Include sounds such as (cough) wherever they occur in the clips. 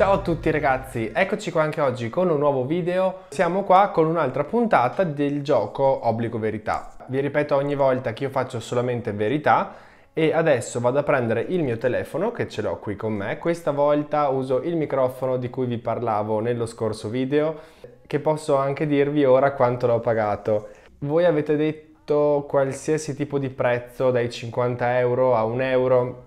Ciao a tutti ragazzi, eccoci qua anche oggi con un nuovo video. Siamo qua con un'altra puntata del gioco Obbligo Verità. Vi ripeto ogni volta che io faccio solamente verità e adesso vado a prendere il mio telefono che ce l'ho qui con me. Questa volta uso il microfono di cui vi parlavo nello scorso video che posso anche dirvi ora quanto l'ho pagato. Voi avete detto qualsiasi tipo di prezzo dai 50 euro a 1 euro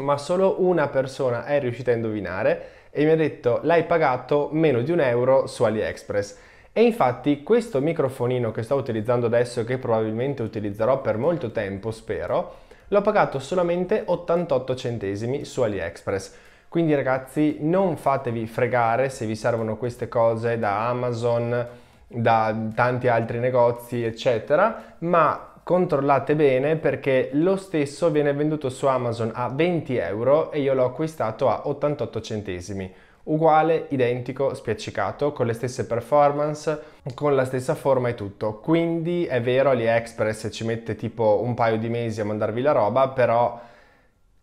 ma solo una persona è riuscita a indovinare e mi ha detto l'hai pagato meno di un euro su AliExpress. E infatti questo microfonino che sto utilizzando adesso e che probabilmente utilizzerò per molto tempo, spero, l'ho pagato solamente 88 centesimi su AliExpress. Quindi ragazzi non fatevi fregare se vi servono queste cose da Amazon, da tanti altri negozi eccetera, ma controllate bene perché lo stesso viene venduto su Amazon a 20 euro e io l'ho acquistato a 88 centesimi uguale, identico, spiaccicato, con le stesse performance, con la stessa forma e tutto. Quindi è vero, AliExpress ci mette tipo un paio di mesi a mandarvi la roba, però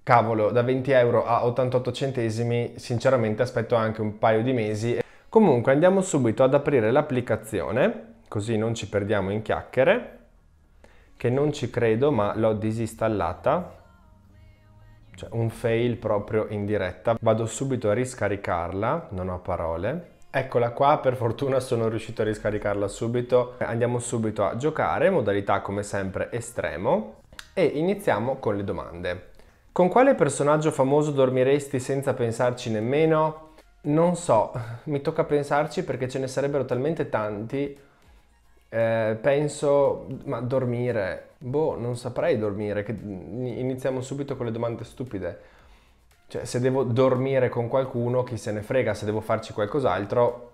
cavolo, da 20 euro a 88 centesimi, sinceramente aspetto anche un paio di mesi. Comunque andiamo subito ad aprire l'applicazione, così non ci perdiamo in chiacchiere che non ci credo ma l'ho disinstallata cioè un fail proprio in diretta vado subito a riscaricarla non ho parole Eccola qua, per fortuna sono riuscito a riscaricarla subito. Andiamo subito a giocare, modalità come sempre estremo, e iniziamo con le domande. Con quale personaggio famoso dormiresti senza pensarci nemmeno? Non so, (laughs) mi tocca pensarci perché ce ne sarebbero talmente tanti eh, penso, ma dormire? Boh, non saprei dormire. Che iniziamo subito con le domande stupide. Cioè, se devo dormire con qualcuno, chi se ne frega, se devo farci qualcos'altro,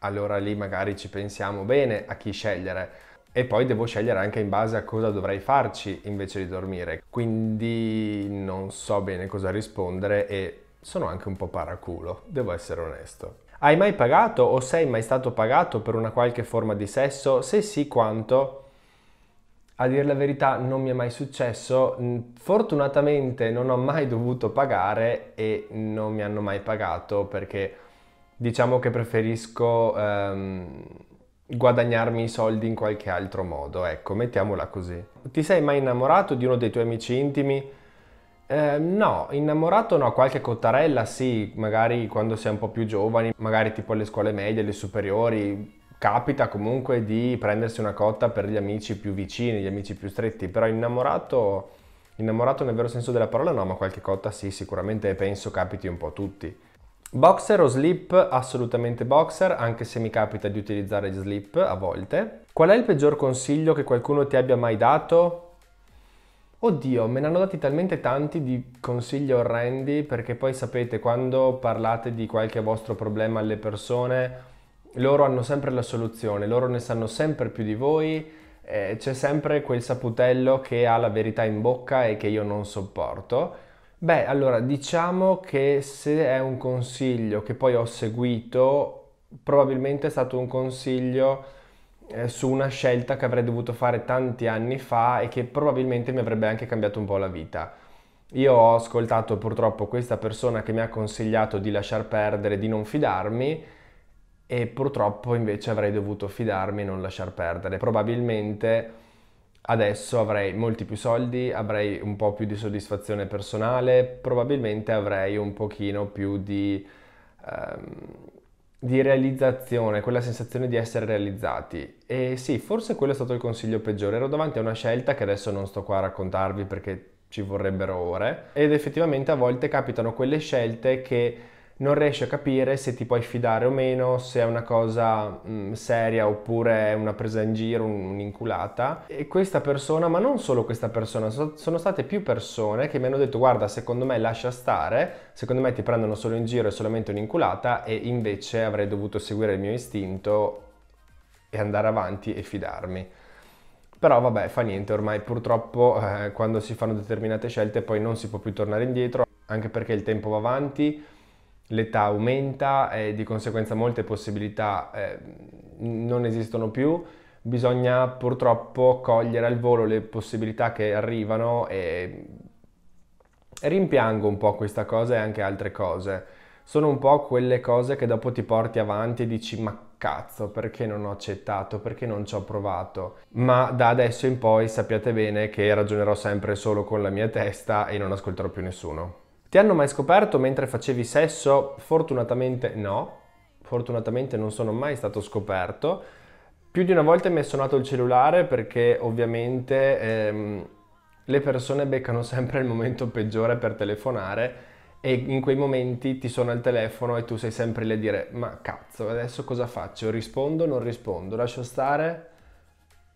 allora lì magari ci pensiamo bene a chi scegliere. E poi devo scegliere anche in base a cosa dovrei farci invece di dormire. Quindi non so bene cosa rispondere e sono anche un po' paraculo, devo essere onesto. Hai mai pagato o sei mai stato pagato per una qualche forma di sesso? Se sì, quanto? A dire la verità non mi è mai successo, fortunatamente non ho mai dovuto pagare e non mi hanno mai pagato perché diciamo che preferisco ehm, guadagnarmi i soldi in qualche altro modo, ecco, mettiamola così. Ti sei mai innamorato di uno dei tuoi amici intimi? Eh, no, innamorato no, qualche cottarella sì, magari quando si è un po' più giovani, magari tipo alle scuole medie, alle superiori, capita comunque di prendersi una cotta per gli amici più vicini, gli amici più stretti, però innamorato, innamorato nel vero senso della parola no, ma qualche cotta sì, sicuramente penso capiti un po' a tutti. Boxer o slip? Assolutamente boxer, anche se mi capita di utilizzare slip a volte. Qual è il peggior consiglio che qualcuno ti abbia mai dato? Oddio, me ne hanno dati talmente tanti di consigli orrendi perché poi sapete quando parlate di qualche vostro problema alle persone, loro hanno sempre la soluzione, loro ne sanno sempre più di voi, eh, c'è sempre quel saputello che ha la verità in bocca e che io non sopporto. Beh, allora diciamo che se è un consiglio che poi ho seguito, probabilmente è stato un consiglio eh, su una scelta che avrei dovuto fare tanti anni fa e che probabilmente mi avrebbe anche cambiato un po' la vita. Io ho ascoltato purtroppo questa persona che mi ha consigliato di lasciar perdere, di non fidarmi e purtroppo invece avrei dovuto fidarmi e non lasciar perdere. Probabilmente adesso avrei molti più soldi, avrei un po' più di soddisfazione personale, probabilmente avrei un pochino più di... Ehm, di realizzazione, quella sensazione di essere realizzati. E sì, forse quello è stato il consiglio peggiore. Ero davanti a una scelta che adesso non sto qua a raccontarvi perché ci vorrebbero ore ed effettivamente a volte capitano quelle scelte che non riesci a capire se ti puoi fidare o meno, se è una cosa mh, mm, seria oppure è una presa in giro, un'inculata. E questa persona, ma non solo questa persona, so, sono state più persone che mi hanno detto guarda, secondo me lascia stare, secondo me ti prendono solo in giro, è solamente un'inculata e invece avrei dovuto seguire il mio istinto e andare avanti e fidarmi. Però vabbè, fa niente, ormai purtroppo eh, quando si fanno determinate scelte poi non si può più tornare indietro, anche perché il tempo va avanti, l'età aumenta e di conseguenza molte possibilità eh, non esistono più. Bisogna purtroppo cogliere al volo le possibilità che arrivano e rimpiango un po' questa cosa e anche altre cose. Sono un po' quelle cose che dopo ti porti avanti e dici ma cazzo perché non ho accettato, perché non ci ho provato. Ma da adesso in poi sappiate bene che ragionerò sempre solo con la mia testa e non ascolterò più nessuno. Ti hanno mai scoperto mentre facevi sesso? Fortunatamente no, fortunatamente non sono mai stato scoperto. Più di una volta mi è suonato il cellulare perché ovviamente ehm, le persone beccano (laughs) sempre il momento peggiore per telefonare e in quei momenti ti suona il telefono e tu sei sempre lì a dire ma cazzo adesso cosa faccio? Rispondo o non rispondo? Lascio stare?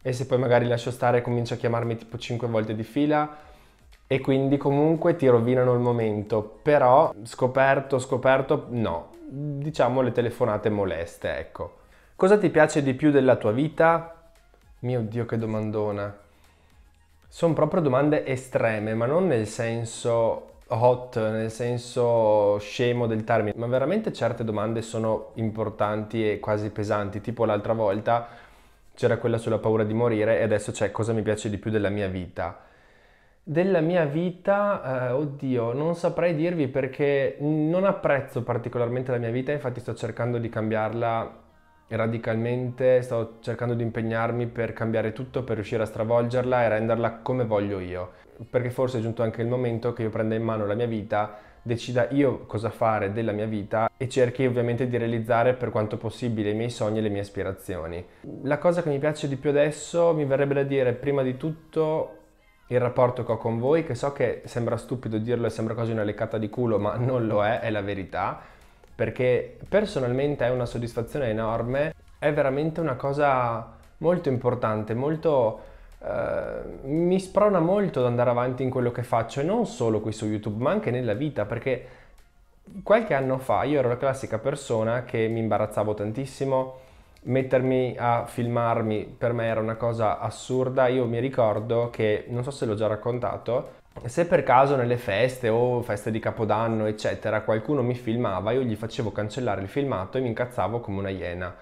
E se poi magari lascio stare comincia a chiamarmi tipo 5 volte di fila? e quindi comunque ti rovinano il momento, però scoperto, scoperto, no, diciamo le telefonate moleste, ecco. Cosa ti piace di più della tua vita? Mio Dio che domandona. Sono proprio domande estreme, ma non nel senso hot, nel senso scemo del termine, ma veramente certe domande sono importanti e quasi pesanti, tipo l'altra volta c'era quella sulla paura di morire e adesso c'è cosa mi piace di più della mia vita della mia vita, eh, oddio, non saprei dirvi perché non apprezzo particolarmente la mia vita, infatti sto cercando di cambiarla radicalmente, sto cercando di impegnarmi per cambiare tutto, per riuscire a stravolgerla e renderla come voglio io, perché forse è giunto anche il momento che io prenda in mano la mia vita, decida io cosa fare della mia vita e cerchi ovviamente di realizzare per quanto possibile i miei sogni e le mie aspirazioni. La cosa che mi piace di più adesso mi verrebbe da dire prima di tutto il rapporto che ho con voi, che so che sembra stupido dirlo e sembra quasi una leccata di culo, ma (laughs) non lo è, è la verità, perché personalmente è una soddisfazione enorme, è veramente una cosa molto importante, molto... Eh, mi sprona molto ad andare avanti in quello che faccio e non solo qui su YouTube, ma anche nella vita, perché qualche anno fa io ero la classica persona che mi imbarazzavo tantissimo, mettermi a filmarmi per me era una cosa assurda. Io mi ricordo che, non so se l'ho già raccontato, se per caso nelle feste o feste di Capodanno, eccetera, qualcuno mi filmava, io gli facevo cancellare il filmato e mi incazzavo come una iena.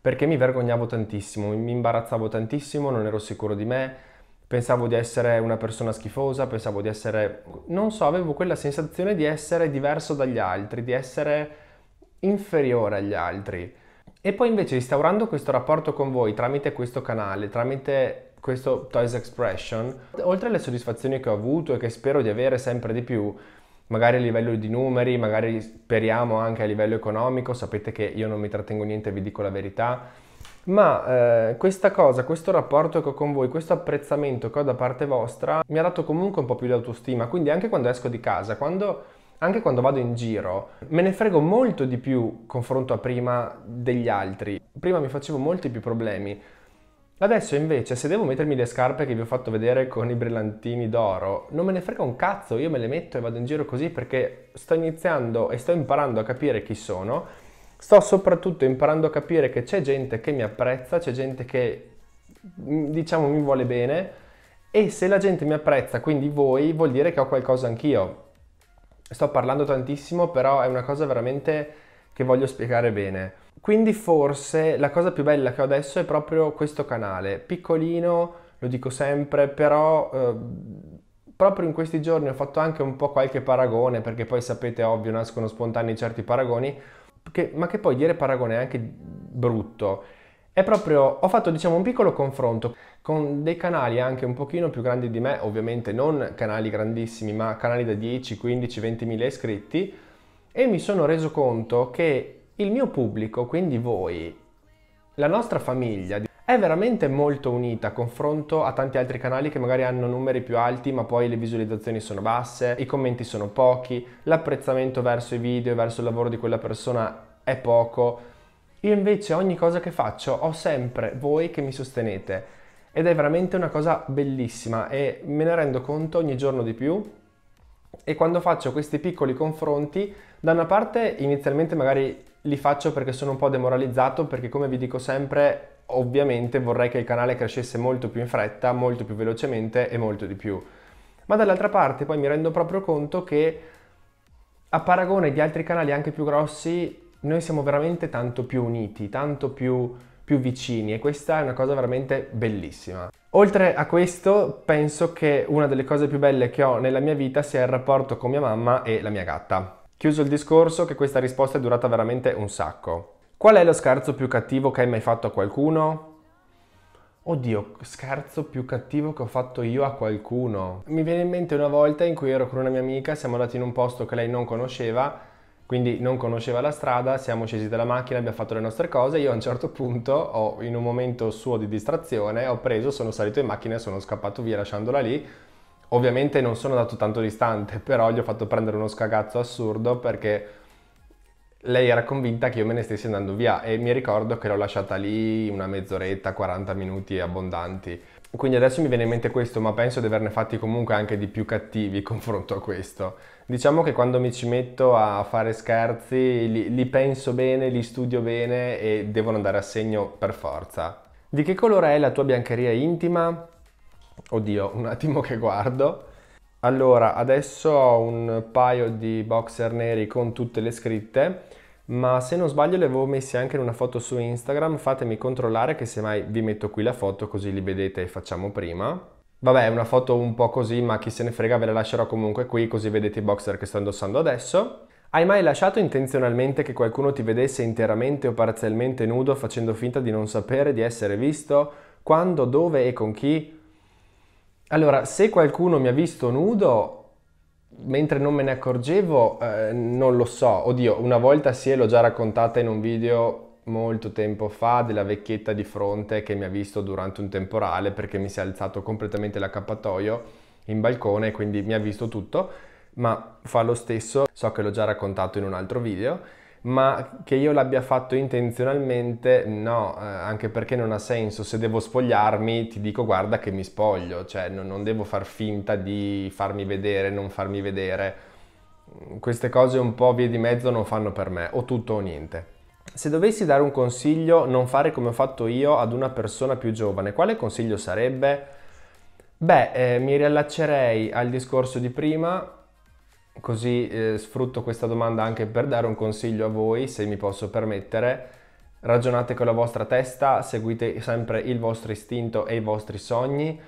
Perché mi vergognavo tantissimo, mi imbarazzavo tantissimo, non ero sicuro di me, pensavo di essere una persona schifosa, pensavo di essere... non so, avevo quella sensazione di essere diverso dagli altri, di essere inferiore agli altri e poi invece instaurando questo rapporto con voi tramite questo canale, tramite questo Toys Expression, oltre alle soddisfazioni che ho avuto e che spero di avere sempre di più, magari a livello di numeri, magari speriamo anche a livello economico, sapete che io non mi trattengo niente, vi dico la verità, ma eh, questa cosa, questo rapporto che ho con voi, questo apprezzamento che ho da parte vostra mi ha dato comunque un po' più di autostima, quindi anche quando esco di casa, quando anche quando vado in giro, me ne frego molto di più confronto a prima degli altri. Prima mi facevo molti più problemi. Adesso invece, se devo mettermi le scarpe che vi ho fatto vedere con i brillantini d'oro, non me ne frega un cazzo, io me le metto e vado in giro così perché sto iniziando e sto imparando a capire chi sono. Sto soprattutto imparando a capire che c'è gente che mi apprezza, c'è gente che mm, diciamo mi vuole bene e se la gente mi apprezza, quindi voi, vuol dire che ho qualcosa anch'io sto parlando tantissimo, però è una cosa veramente che voglio spiegare bene. Quindi forse la cosa più bella che ho adesso è proprio questo canale, piccolino, lo dico sempre, però eh, proprio in questi giorni ho fatto anche un po' qualche paragone, perché poi sapete, ovvio, nascono spontanei certi paragoni, che, ma che poi dire paragone è anche brutto è proprio, ho fatto diciamo un piccolo confronto con dei canali anche un pochino più grandi di me, ovviamente non canali grandissimi, ma canali da 10, 15, 20 mila iscritti e mi sono reso conto che il mio pubblico, quindi voi, la nostra famiglia è veramente molto unita a confronto a tanti altri canali che magari hanno numeri più alti ma poi le visualizzazioni sono basse, i commenti sono pochi, l'apprezzamento verso i video e verso il lavoro di quella persona è poco io invece ogni cosa che faccio ho sempre voi che mi sostenete ed è veramente una cosa bellissima e me ne rendo conto ogni giorno di più e quando faccio questi piccoli confronti, da una parte inizialmente magari li faccio perché sono un po' demoralizzato perché come vi dico sempre ovviamente vorrei che il canale crescesse molto più in fretta, molto più velocemente e molto di più. Ma dall'altra parte poi mi rendo proprio conto che a paragone di altri canali anche più grossi noi siamo veramente tanto più uniti, tanto più, più vicini e questa è una cosa veramente bellissima. Oltre a questo, penso che una delle cose più belle che ho nella mia vita sia il rapporto con mia mamma e la mia gatta. Chiuso il discorso che questa risposta è durata veramente un sacco. Qual è lo scherzo più cattivo che hai mai fatto a qualcuno? Oddio, scherzo più cattivo che ho fatto io a qualcuno. Mi viene in mente una volta in cui ero con una mia amica, siamo andati in un posto che lei non conosceva quindi non conosceva la strada, siamo scesi dalla macchina, abbiamo fatto le nostre cose, io a un certo punto, ho, in un momento suo di distrazione, ho preso, sono salito in macchina e sono scappato via lasciandola lì. Ovviamente non sono andato tanto distante, (laughs) però gli ho fatto prendere uno scagazzo assurdo perché lei era convinta che io me ne stessi andando via e mi ricordo che l'ho lasciata lì una mezz'oretta, 40 minuti abbondanti. Quindi adesso mi viene in mente questo, ma penso di averne fatti comunque anche di più cattivi confronto a questo. Diciamo che quando mi ci metto a fare scherzi li, li penso bene, li studio bene e devono andare a segno per forza. Di che colore è la tua biancheria intima? Oddio, un attimo che guardo. Allora, adesso ho un paio di boxer neri con tutte le scritte ma se non sbaglio le avevo messe anche in una foto su Instagram, fatemi controllare che semmai vi metto qui la foto così li vedete e facciamo prima. Vabbè, è una foto un po' così, ma chi se ne frega ve la lascerò comunque qui così vedete i boxer che sto indossando adesso. Hai mai lasciato intenzionalmente che qualcuno ti vedesse interamente o parzialmente nudo facendo finta di non sapere di essere visto? Quando, dove e con chi? Allora, se qualcuno mi ha visto nudo, mentre non me ne accorgevo, eh, non lo so. Oddio, una volta sì, l'ho già raccontata in un video molto tempo fa della vecchietta di fronte che mi ha visto durante un temporale perché mi si è alzato completamente l'accappatoio in balcone, quindi mi ha visto tutto, ma fa lo stesso, so che l'ho già raccontato in un altro video ma che io l'abbia fatto intenzionalmente no, eh, anche perché non ha senso, se devo spogliarmi ti dico guarda che mi spoglio, cioè non, non devo far finta di farmi vedere, non farmi vedere, mm, queste cose un po' vie di mezzo non fanno per me, o tutto o niente. Se dovessi dare un consiglio, non fare come ho fatto io ad una persona più giovane, quale consiglio sarebbe? Beh, eh, mi riallaccerei al discorso di prima, così eh, sfrutto questa domanda anche per dare un consiglio a voi, se mi posso permettere. Ragionate con la vostra testa, seguite sempre il vostro istinto e i vostri sogni.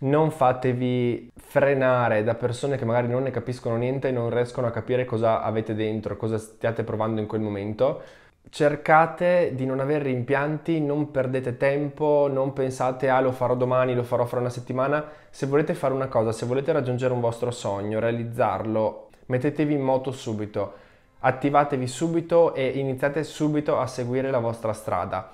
Non fatevi frenare da persone che magari non ne capiscono niente e non riescono a capire cosa avete dentro, cosa stiate provando in quel momento cercate di non avere rimpianti, non perdete tempo, non pensate ah lo farò domani, lo farò fra una settimana. Se volete fare una cosa, se volete raggiungere un vostro sogno, realizzarlo, mettetevi in moto subito, attivatevi subito e iniziate subito a seguire la vostra strada.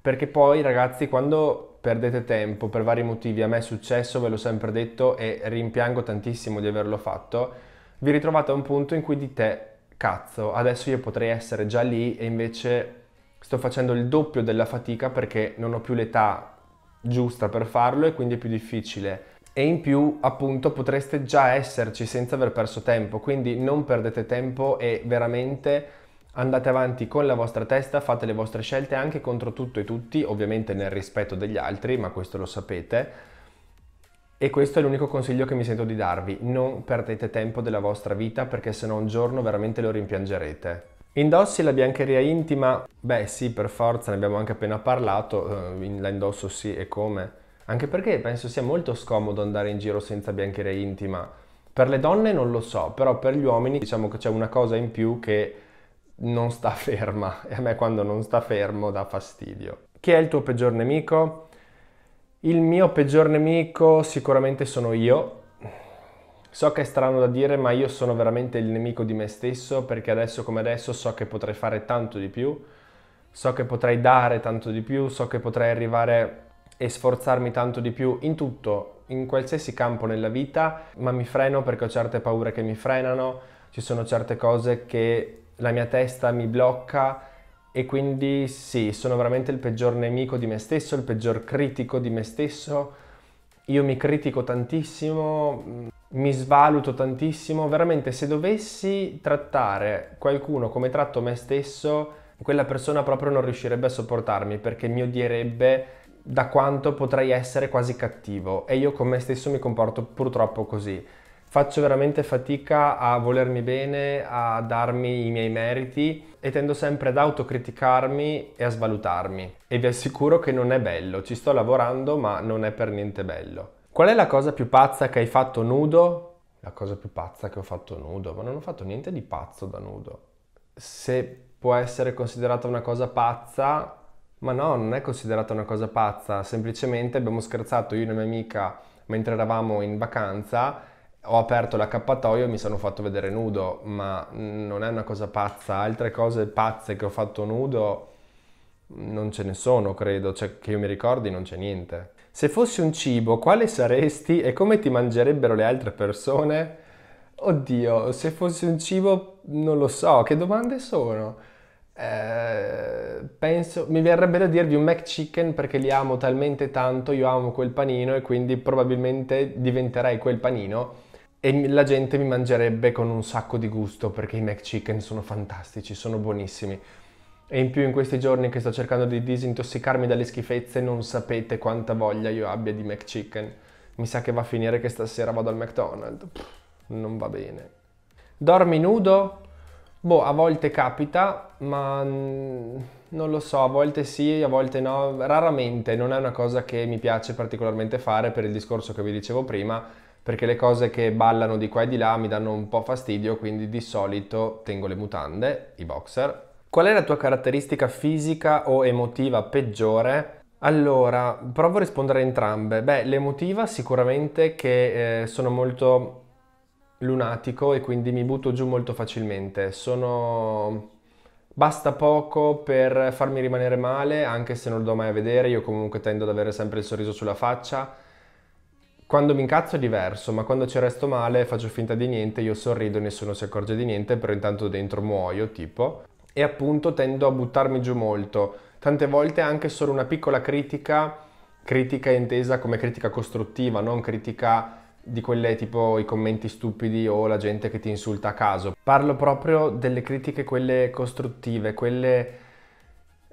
Perché poi ragazzi quando perdete tempo per vari motivi, a me è successo, ve l'ho sempre detto e rimpiango tantissimo di averlo fatto, vi ritrovate a un punto in cui di te cazzo, adesso io potrei essere già lì e invece sto facendo il doppio della fatica perché non ho più l'età giusta per farlo e quindi è più difficile. E in più, appunto, potreste già esserci senza aver perso tempo, quindi non perdete tempo e veramente andate avanti con la vostra testa, fate le vostre scelte anche contro tutto e tutti, ovviamente nel rispetto degli altri, ma questo lo sapete e questo è l'unico consiglio che mi sento di darvi, non perdete tempo della vostra vita perché sennò un giorno veramente lo rimpiangerete. Indossi la biancheria intima? Beh sì, per forza, ne abbiamo anche appena parlato, eh, la indosso sì e come. Anche perché penso sia molto scomodo andare in giro senza biancheria intima. Per le donne non lo so, però per gli uomini diciamo che c'è una cosa in più che non sta (laughs) ferma e a me quando non sta fermo dà fastidio. Chi è il tuo peggior nemico? Il mio peggior nemico sicuramente sono io. So che è strano da dire, ma io sono veramente il nemico di me stesso perché adesso come adesso so che potrei fare tanto di più, so che potrei dare tanto di più, so che potrei arrivare e sforzarmi tanto di più in tutto, in qualsiasi campo nella vita, ma mi freno perché ho certe paure che mi frenano, ci sono certe cose che la mia testa mi blocca e quindi sì, sono veramente il peggior nemico di me stesso, il peggior critico di me stesso. Io mi critico tantissimo, mm, mi svaluto tantissimo. Veramente, se dovessi trattare qualcuno come tratto me stesso, quella persona proprio non riuscirebbe a sopportarmi perché mi odierebbe da quanto potrei essere quasi cattivo. E io con me stesso mi comporto purtroppo così faccio veramente fatica a volermi bene, a darmi i miei meriti e tendo sempre ad autocriticarmi e a svalutarmi. E vi assicuro che non è bello, ci sto lavorando ma non è per niente bello. Qual è la cosa più pazza che hai fatto nudo? La cosa più pazza che ho fatto nudo, ma non ho fatto niente di pazzo da nudo. Se può essere considerata una cosa pazza, ma no, non è considerata una cosa pazza, semplicemente abbiamo scherzato io e una mia amica mentre eravamo in vacanza ho aperto l'accappatoio e mi sono fatto vedere nudo, ma non è una cosa pazza. Altre cose pazze che ho fatto nudo non ce ne sono, credo, cioè che io mi ricordi non c'è niente. Se fossi un cibo, quale saresti e come ti mangerebbero le altre persone? Oddio, se fossi un cibo non lo so, che domande sono? Eh, penso, mi verrebbe da dirvi un McChicken perché li amo talmente tanto, io amo quel panino e quindi probabilmente diventerei quel panino e la gente mi mangerebbe con un sacco di gusto perché i McChicken sono fantastici, sono buonissimi. E in più in questi giorni che sto cercando di disintossicarmi dalle schifezze non sapete quanta voglia io abbia di McChicken. Mi sa che va a finire che stasera vado al McDonald's. Pff, non va bene. Dormi nudo? Boh, a volte capita, ma mm, non lo so, a volte sì, a volte no, raramente, non è una cosa che mi piace particolarmente fare per il discorso che vi dicevo prima perché le cose che ballano di qua e di là mi danno un po' fastidio, quindi di solito tengo le mutande, i boxer. Qual è la tua caratteristica fisica o emotiva peggiore? Allora, provo a rispondere a entrambe. Beh, l'emotiva sicuramente che eh, sono molto lunatico e quindi mi butto giù molto facilmente. Sono... Basta poco per farmi rimanere male, anche se non lo do mai a vedere, io comunque tendo ad avere sempre il sorriso sulla faccia quando mi incazzo è diverso, ma quando ci resto male faccio finta di niente, io sorrido nessuno si accorge di niente, però intanto dentro muoio, tipo. E appunto tendo a buttarmi giù molto. Tante volte anche solo una piccola critica, critica intesa come critica costruttiva, non critica di quelle tipo i commenti stupidi o la gente che ti insulta a caso. Parlo proprio delle critiche quelle costruttive, quelle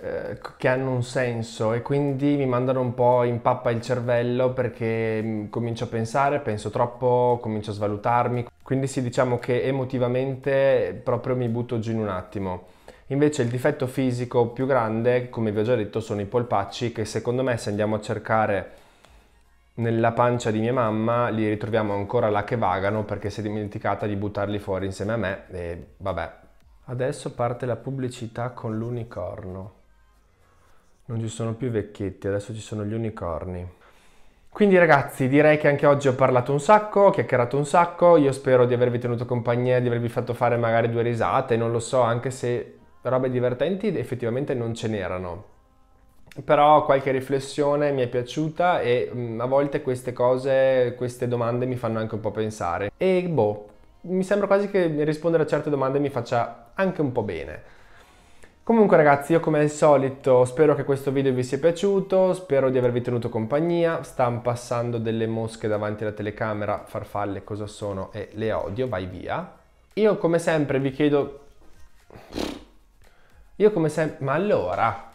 eh, che hanno un senso e quindi mi mandano un po' in pappa il cervello perché mm, comincio a pensare, penso troppo, comincio a svalutarmi, quindi sì diciamo che emotivamente proprio mi butto giù in un attimo. Invece il difetto fisico più grande, come vi ho già detto, sono i polpacci che secondo me se andiamo a cercare nella pancia di mia mamma li ritroviamo ancora là che vagano perché si è dimenticata di buttarli fuori insieme a me e vabbè. Adesso parte la pubblicità con l'unicorno. Non ci sono più i vecchietti, adesso ci sono gli unicorni. Quindi ragazzi, direi che anche oggi ho parlato un sacco, ho chiacchierato un sacco, io spero di avervi tenuto compagnia, di avervi fatto fare magari due risate, non lo so, anche se robe divertenti effettivamente non ce n'erano. Però qualche riflessione mi è piaciuta e mh, mm, a volte queste cose, queste domande mi fanno anche un po' pensare. E boh, mi sembra quasi che rispondere a certe domande mi faccia anche un po' bene. Comunque ragazzi io come al solito spero che questo video vi sia piaciuto, spero di avervi tenuto compagnia, stanno passando delle mosche davanti alla telecamera, farfalle cosa sono e le odio, vai via. Io come sempre vi chiedo... Io come sempre... Ma allora...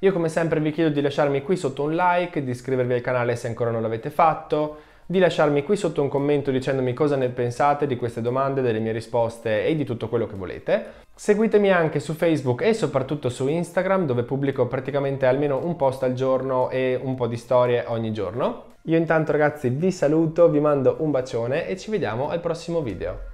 Io come sempre vi chiedo di lasciarmi qui sotto un like, di iscrivervi al canale se ancora non l'avete fatto, di lasciarmi qui sotto un commento dicendomi cosa ne pensate di queste domande, delle mie risposte e di tutto quello che volete. Seguitemi anche su Facebook e soprattutto su Instagram dove pubblico praticamente almeno un post al giorno e un po' di storie ogni giorno. Io intanto ragazzi vi saluto, vi mando un bacione e ci vediamo al prossimo video.